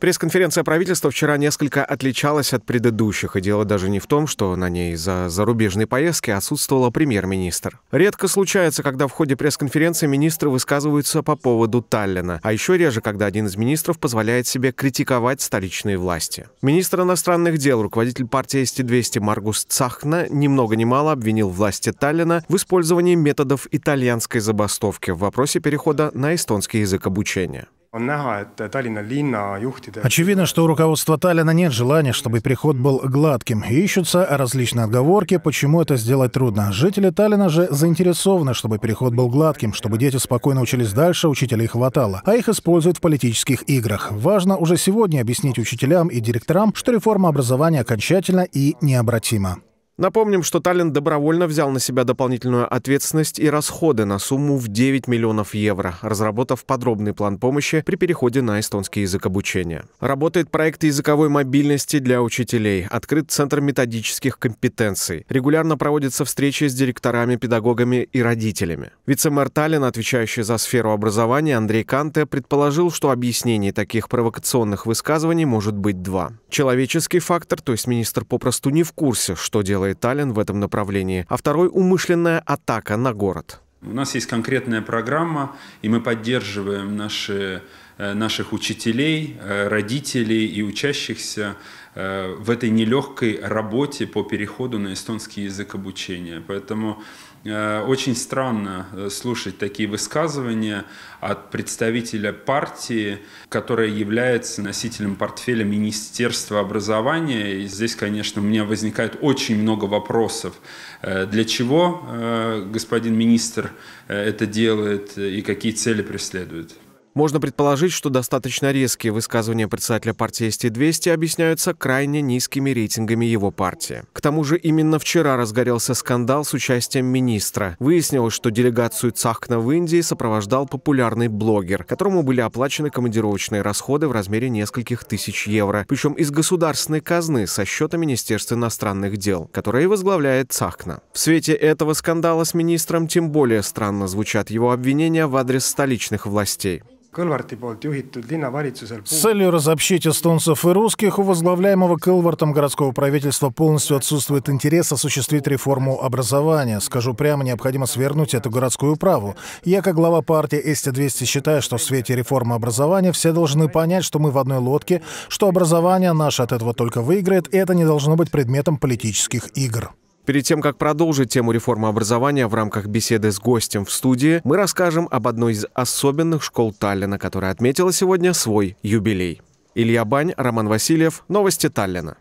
Пресс-конференция правительства вчера несколько отличалась от предыдущих, и дело даже не в том, что на ней за зарубежной поездки отсутствовала премьер-министр. Редко случается, когда в ходе пресс-конференции министры высказываются по поводу Таллина, а еще реже, когда один из министров позволяет себе критиковать столичные власти. Министр иностранных дел, руководитель партии СТ-200 Маргус Цахна ни много ни мало обвинил власти Таллина в использовании методов итальянской забастовки в вопросе перехода на эстонский язык обучения. Очевидно, что у руководства Таллина нет желания, чтобы переход был гладким, ищутся различные отговорки, почему это сделать трудно. Жители Таллина же заинтересованы, чтобы переход был гладким, чтобы дети спокойно учились дальше, учителей хватало, а их используют в политических играх. Важно уже сегодня объяснить учителям и директорам, что реформа образования окончательна и необратима. Напомним, что Таллин добровольно взял на себя дополнительную ответственность и расходы на сумму в 9 миллионов евро, разработав подробный план помощи при переходе на эстонский язык обучения. Работает проект языковой мобильности для учителей, открыт Центр методических компетенций. Регулярно проводятся встречи с директорами, педагогами и родителями. Вице-мэр Таллин, отвечающий за сферу образования, Андрей Канте, предположил, что объяснений таких провокационных высказываний может быть два. Человеческий фактор, то есть министр попросту не в курсе, что делает делает Таллин в этом направлении, а второй – умышленная атака на город. У нас есть конкретная программа, и мы поддерживаем наши Э, наших учителей, э, родителей и учащихся э, в этой нелегкой работе по переходу на эстонский язык обучения. Поэтому очень странно слушать такие высказывания от представителя партии, которая является носителем портфеля Министерства образования. И здесь, конечно, у меня возникает очень много вопросов. Для чего господин министр это делает и какие цели преследует? Можно предположить, что достаточно резкие высказывания председателя партии «Вести-200» объясняются крайне низкими рейтингами его партии. К тому же именно вчера разгорелся скандал с участием министра. Выяснилось, что делегацию Цахна в Индии сопровождал популярный блогер, которому были оплачены командировочные расходы в размере нескольких тысяч евро, причем из государственной казны со счета Министерства иностранных дел, которое возглавляет Цахна. В свете этого скандала с министром тем более странно звучат его обвинения в адрес столичных властей. С целью разобщить эстонцев и русских у возглавляемого Кылвартом городского правительства полностью отсутствует интерес осуществить реформу образования. Скажу прямо, необходимо свернуть эту городскую праву. Я, как глава партии Эсте-200, считаю, что в свете реформы образования все должны понять, что мы в одной лодке, что образование наше от этого только выиграет, и это не должно быть предметом политических игр. Перед тем, как продолжить тему реформы образования в рамках беседы с гостем в студии, мы расскажем об одной из особенных школ Таллина, которая отметила сегодня свой юбилей. Илья Бань, Роман Васильев, новости Таллина.